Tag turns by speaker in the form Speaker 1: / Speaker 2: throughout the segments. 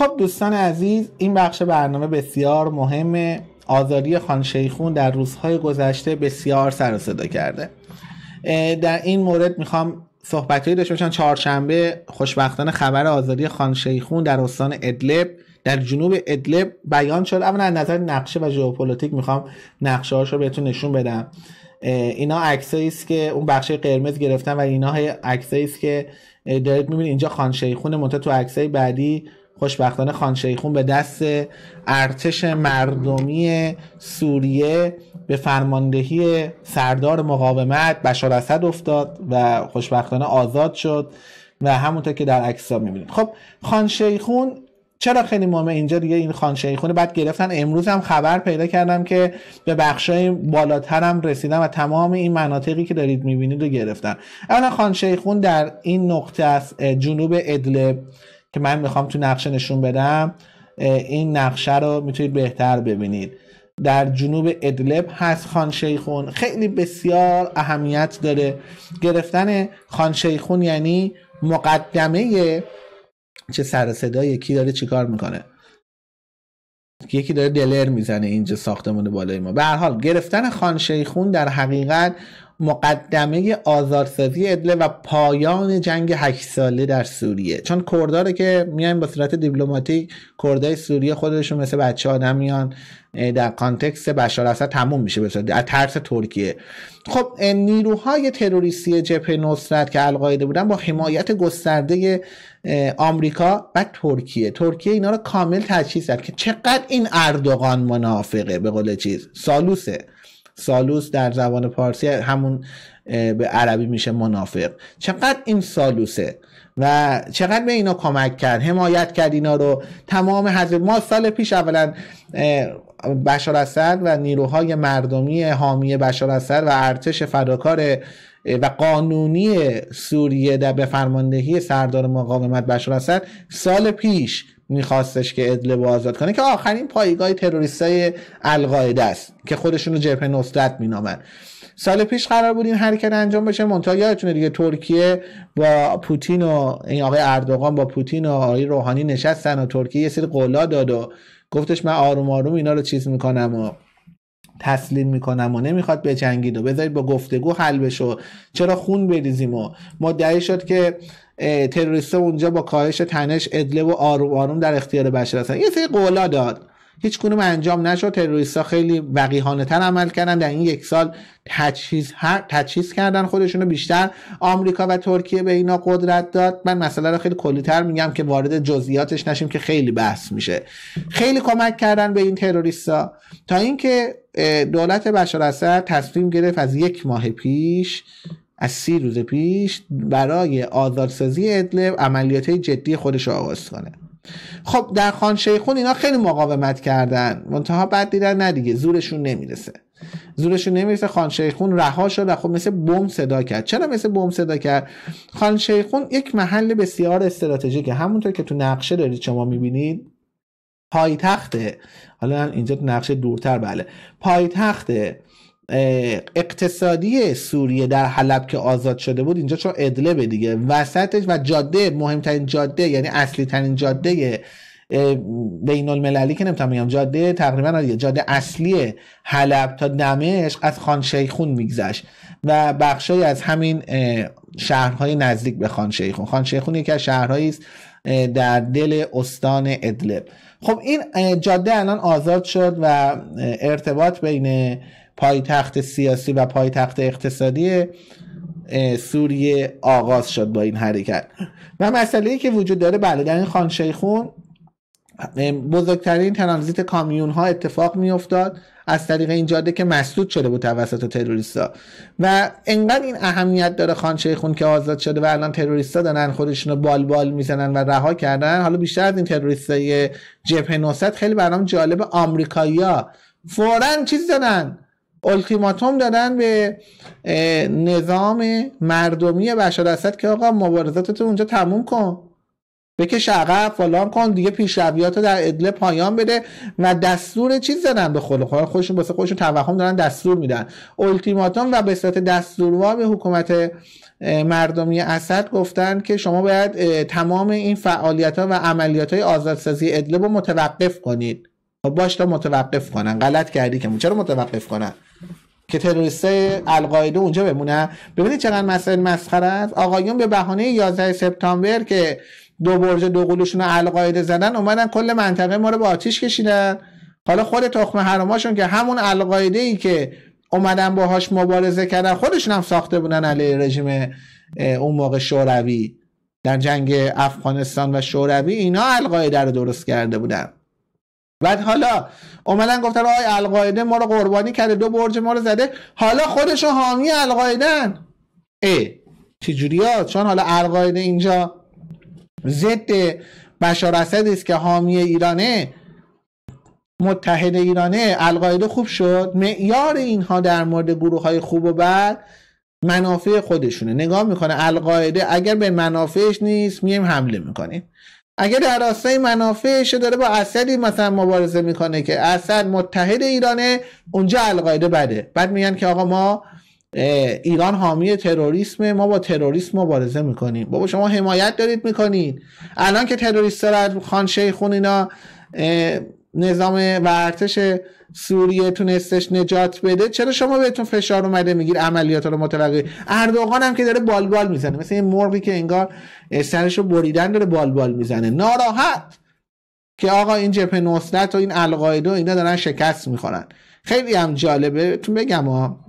Speaker 1: خب دوستان عزیز این بخش برنامه بسیار مهمه آزاری خان در روزهای گذشته بسیار سر صدا کرده در این مورد میخوام صحبتهایی داشته باشم چهارشنبه خوشبختانه خبر آزادی خان در استان ادلب در جنوب ادلب بیان شد اما از نظر نقشه و ژئوپلیتیک میخوام نقشه هاشو رو بهتون نشون بدم اینا عکسایی است که اون بخش قرمز گرفتن و اینا عکسایی است که دارید میبینید اینجا خان شیخون تو عکسای بعدی خوشبختانه خان شیخون به دست ارتش مردمی سوریه به فرماندهی سردار مقاومت بشار اسد افتاد و خوشبختانه آزاد شد و همونطور که در عکس ها میبینید خب خان شیخون چرا خیلی مهمه اینجا دیگه این خان شیخونه بعد گرفتن امروز هم خبر پیدا کردم که به بخشای بالاتر هم رسیدن و تمام این مناطقی که دارید میبینید رو گرفتن اولا خان شیخون در این نقطه از جنوب ادلب که من میخوام تو نقشه نشون بدم این نقشه رو میتونید بهتر ببینید در جنوب ادلب هست خان شیخون خیلی بسیار اهمیت داره گرفتن خان شیخون یعنی مقدمه چه سر صدا یکی داره چیکار میکنه یکی داره دلر میزنه اینجا ساختمون بالای ما به حال گرفتن خان شیخون در حقیقت مقدمه آزادسازی ادله و پایان جنگ هشت ساله در سوریه چون کرداره که میایم با صورت دیپلماتیک کردای سوریه خودشون مثل بچه آدم میان در کانتکست بشار اسد تموم میشه بسید از ترس ترکیه خب نیروهای تروریستی جبهه نصرت که القاعده بودن با حمایت گسترده آمریکا و ترکیه ترکیه اینا رو کامل تجهیز کرد که چقدر این اردوغان منافقه به قول چیز سالوس سالوس در زبان پارسی همون به عربی میشه منافق چقدر این سالوسه و چقدر به اینا کمک کرد حمایت کرد اینا رو تمام حضرت ما سال پیش اولا بشار اسد و نیروهای مردمی حامی بشار اسد و ارتش فداکار و قانونی سوریه در به فرماندهی سردار مقاومت بشار اسد سال پیش میخواستش که با آزاد کنه که آخرین پایگاه تروریستای القاعده است که خودشون رو جبهه نصرت مینامن سال پیش قرار بود این حرکت انجام بشه منتها یادتونه دیگه ترکیه با پوتین و این آقای اردوغان با پوتین و آقای روحانی نشستن و ترکیه یه سری قولا داد و گفتش من آروم آروم اینا رو چیز میکنم و تسلیم میکنم و نمیخواد بجنگید و بذارید با گفتگو حل بشه چرا خون بریزیم و مدعی شد که تروریست اونجا با کاهش تنش ادله و آروم آروم در اختیار بشر هستن یه سری قولا داد هیچ کنوم انجام نشد ها خیلی وقیحانه تر عمل کردن در این یک سال تجهیز, تجهیز کردن خودشونو بیشتر آمریکا و ترکیه به اینا قدرت داد من مسئله رو خیلی کلی تر میگم که وارد جزئیاتش نشیم که خیلی بحث میشه خیلی کمک کردن به این ها تا اینکه دولت بشار اسد تصمیم گرفت از یک ماه پیش از سی روز پیش برای آزادسازی ادلب عملیات جدی خودش رو آغاز کنه خب در خان شیخون اینا خیلی مقاومت کردن منتها بعد دیدن نه دیگه زورشون نمیرسه زورشون نمیرسه خان شیخون رها شد و خب مثل بم صدا کرد چرا مثل بم صدا کرد خان شیخون یک محل بسیار استراتژیکه همونطور که تو نقشه دارید شما میبینید پایتخته حالا اینجا نقشه دورتر بله پایتخته، اقتصادی سوریه در حلب که آزاد شده بود اینجا چون به دیگه وسطش و جاده مهمترین جاده یعنی اصلی ترین جاده بین المللی که نمیتونم بگم جاده تقریبا دیگه آره، جاده اصلی حلب تا دمشق از خان شیخون میگذشت و بخشی از همین شهرهای نزدیک به خان شیخون خان شیخون یکی از شهرهایی است در دل استان ادلب خب این جاده الان آزاد شد و ارتباط بین پایتخت سیاسی و پایتخت اقتصادی سوریه آغاز شد با این حرکت و مسئله ای که وجود داره بله در این خانشیخون بزرگترین ترانزیت کامیون ها اتفاق می افتاد از طریق این جاده که مسدود شده بود توسط تروریستا و انقدر این اهمیت داره خان شیخون که آزاد شده و الان تروریستا دارن خودشونو بال بال میزنن و رها کردن حالا بیشتر از این تروریستای جبهه نوست خیلی برام جالب آمریکایا فورا چیز دارن التیماتوم دادن به نظام مردمی بشار اسد که آقا مبارزاتت اونجا تموم کن بکش عقب فلان کن دیگه پیشرویات رو در ادله پایان بده و دستور چیز دادن به خود خودشون واسه خودشون توهم دارن دستور میدن التیماتوم و به صورت دستورها به حکومت مردمی اسد گفتن که شما باید تمام این فعالیت ها و عملیات های آزادسازی ادله رو متوقف کنید خب باش تا متوقف کنن غلط کردی که چرا متوقف کنن که تروریسته القاعده اونجا بمونه ببینید چقدر مسئله مسخره است آقایون به بهانه 11 سپتامبر که دو برج دو قلوشون القاعده زدن اومدن کل منطقه ما رو به آتیش کشیدن حالا خود تخم هراماشون که همون القاعده ای که اومدن باهاش مبارزه کردن خودشون هم ساخته بودن علیه رژیم اون موقع شوروی در جنگ افغانستان و شوروی اینا القاعده رو درست کرده بودن بعد حالا اومدن گفتن آی القاعده ما رو قربانی کرده دو برج ما رو زده حالا خودشو حامی القاعده ای چجوری چون حالا القاعده اینجا ضد بشار اسد است که حامی ایرانه متحد ایرانه القاعده خوب شد معیار اینها در مورد گروه های خوب و بد منافع خودشونه نگاه میکنه القاعده اگر به منافعش نیست میایم حمله میکنیم اگر در راستای منافعش داره با اسدی مثلا مبارزه میکنه که اسد متحد ایرانه اونجا القاعده بده بعد میگن که آقا ما ایران حامی تروریسم ما با تروریسم مبارزه میکنیم بابا شما حمایت دارید میکنید الان که تروریست دارد خان شیخون اینا نظام و ارتش سوریه تونستش نجات بده چرا شما بهتون فشار اومده میگیر عملیات رو متوقعی اردوغان هم که داره بالبال بال میزنه مثل این مرغی که انگار سرش رو بریدن داره بالبال بال میزنه ناراحت که آقا این جبهه نصرت و این القاعده و اینا دارن شکست میخورن خیلی هم جالبه تو بگم ها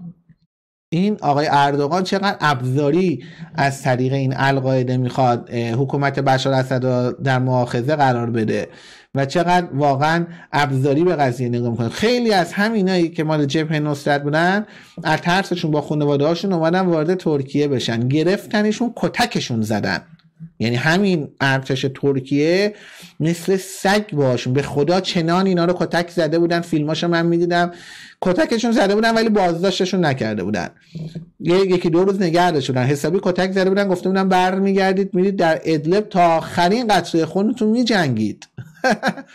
Speaker 1: این آقای اردوغان چقدر ابزاری از طریق این القاعده میخواد حکومت بشار اسد در مؤاخذه قرار بده و چقدر واقعا ابزاری به قضیه نگاه میکنه خیلی از همینایی که مال جبهه نصرت بودن از ترسشون با خانواده هاشون اومدن وارد ترکیه بشن گرفتنشون کتکشون زدن یعنی همین ارتش ترکیه مثل سگ باشون به خدا چنان اینا رو کتک زده بودن فیلماشو من میدیدم کتکشون زده بودن ولی بازداشتشون نکرده بودن یکی دو روز نگه شدن حسابی کتک زده بودن گفته بودن برمیگردید میرید در ادلب تا آخرین قطره خونتون میجنگید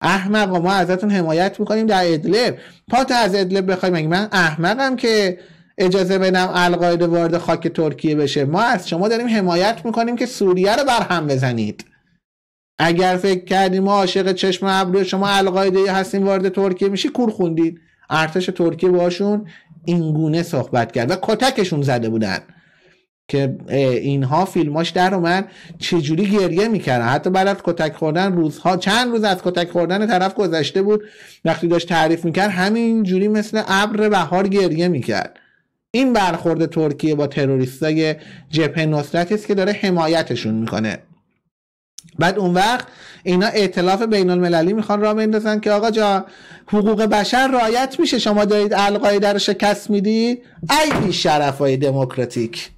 Speaker 1: احمق ما ازتون حمایت میکنیم در ادلب پات از ادلب بخوایم من احمقم که اجازه بدم القاعده وارد خاک ترکیه بشه ما از شما داریم حمایت میکنیم که سوریه رو برهم بزنید اگر فکر کردیم ما عاشق چشم ابرو شما القاعده هستیم وارد ترکیه میشی کور خوندید ارتش ترکیه باشون اینگونه صحبت کرد و کتکشون زده بودن که اینها فیلماش در اومد چجوری گریه میکردن حتی بعد از کتک خوردن روزها چند روز از کتک خوردن طرف گذشته بود وقتی داشت تعریف میکرد همین جوری مثل ابر بهار گریه میکرد این برخورد ترکیه با تروریستای جبهه نصرتی است که داره حمایتشون میکنه بعد اون وقت اینا ائتلاف بین المللی میخوان را بندازن که آقا جا حقوق بشر رایت میشه شما دارید القاعده رو شکست میدید ای شرف های دموکراتیک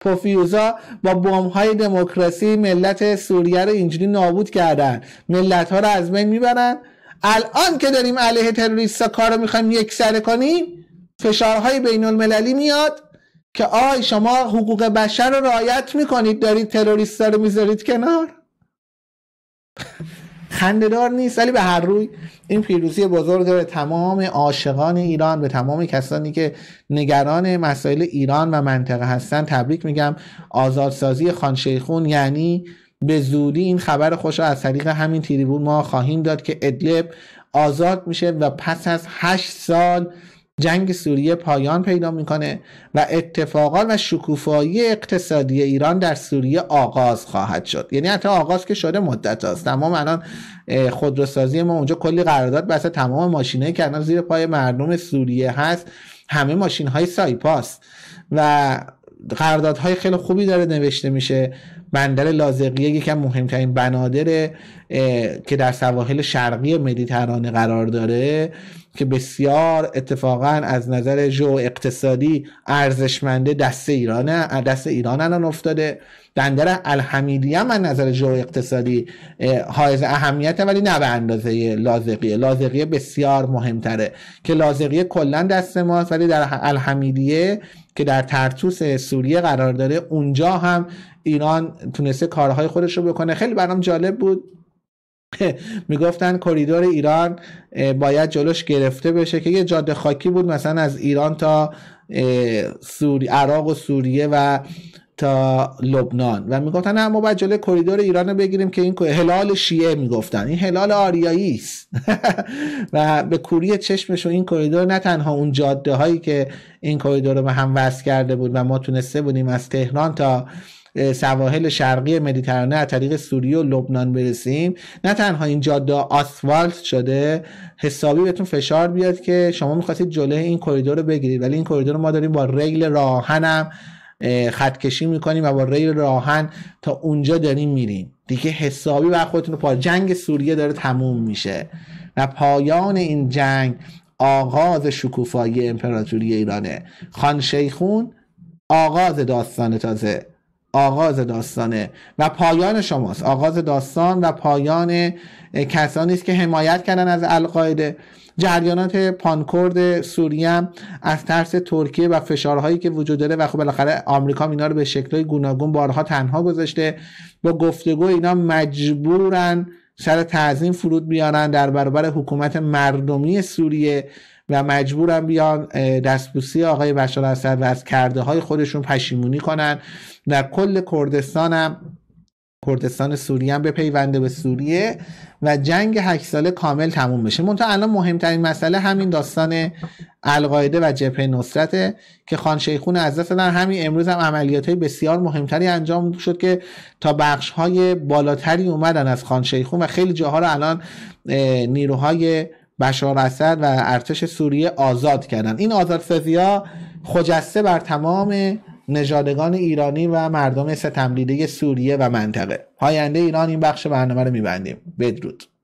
Speaker 1: پوفیوزا با بوم های دموکراسی ملت سوریه رو اینجوری نابود کردن ملت ها رو از بین میبرن الان که داریم علیه تروریستا کار رو میخوایم یک سره کنیم فشارهای بین المللی میاد که آی شما حقوق بشر رو رعایت میکنید دارید تروریست رو میذارید کنار خندهدار نیست ولی به هر روی این پیروزی بزرگ به تمام عاشقان ایران به تمام کسانی که نگران مسائل ایران و منطقه هستن تبریک میگم آزادسازی خانشیخون یعنی به زودی این خبر خوش از طریق همین تیریبون ما خواهیم داد که ادلب آزاد میشه و پس از هشت سال جنگ سوریه پایان پیدا میکنه و اتفاقات و شکوفایی اقتصادی ایران در سوریه آغاز خواهد شد یعنی حتی آغاز که شده مدت است تمام الان خودروسازی ما اونجا کلی قرارداد بسته تمام ماشینهایی که الان زیر پای مردم سوریه هست همه ماشین های سایپاس و قراردادهای خیلی خوبی داره نوشته میشه بندر لازقیه یکی از مهمترین بنادر که در سواحل شرقی مدیترانه قرار داره که بسیار اتفاقا از نظر جو اقتصادی ارزشمنده دست ایرانه دست ایران الان افتاده دندر الحمیدی هم از نظر جو اقتصادی حائز اهمیته ولی نه به اندازه لازقیه لازقیه بسیار مهمتره که لازقیه کلا دست ماست ولی در الحمیدیه که در ترتوس سوریه قرار داره اونجا هم ایران تونسته کارهای خودش رو بکنه خیلی برام جالب بود میگفتن کریدور ایران باید جلوش گرفته بشه که یه جاده خاکی بود مثلا از ایران تا سوری... عراق و سوریه و تا لبنان و میگفتن نه ما باید جلوی کریدور ایران رو بگیریم که این هلال شیعه میگفتن این هلال آریایی است و به کوری چشمشون این کریدور نه تنها اون جاده هایی که این کریدور رو به هم وصل کرده بود و ما تونسته بودیم از تهران تا سواحل شرقی مدیترانه از طریق سوریه و لبنان برسیم نه تنها این جاده آسفالت شده حسابی بهتون فشار بیاد که شما میخواستید جلوی این کریدور رو بگیرید ولی این کریدور رو ما داریم با ریل راهنم هم خط کشی میکنیم و با ریل راهن تا اونجا داریم میریم دیگه حسابی بر خودتون رو پا جنگ سوریه داره تموم میشه و پایان این جنگ آغاز شکوفایی امپراتوری ایرانه خان شیخون آغاز داستان تازه آغاز داستانه و پایان شماست آغاز داستان و پایان کسانی است که حمایت کردن از القاعده جریانات پانکورد سوریه از ترس ترکیه و فشارهایی که وجود داره و خب بالاخره آمریکا اینا رو به شکلهای گوناگون بارها تنها گذاشته با گفتگو اینا مجبورن سر تعظیم فرود بیارن در برابر حکومت مردمی سوریه و مجبورم بیان دستبوسی آقای بشار اسد و از کرده های خودشون پشیمونی کنن و کل کردستانم کردستان سوریه هم بپیونده به سوریه و جنگ هشت ساله کامل تموم بشه منتها الان مهمترین مسئله همین داستان القاعده و جبهه نصرت که خان شیخون از دست دادن همین امروز هم عملیات های بسیار مهمتری انجام شد که تا بخش های بالاتری اومدن از خان شیخون و خیلی جاها رو الان نیروهای بشار اسد و ارتش سوریه آزاد کردن این آزادسازی ها خجسته بر تمام نژادگان ایرانی و مردم ستمدیده سوریه و منطقه پاینده ایران این بخش برنامه رو میبندیم بدرود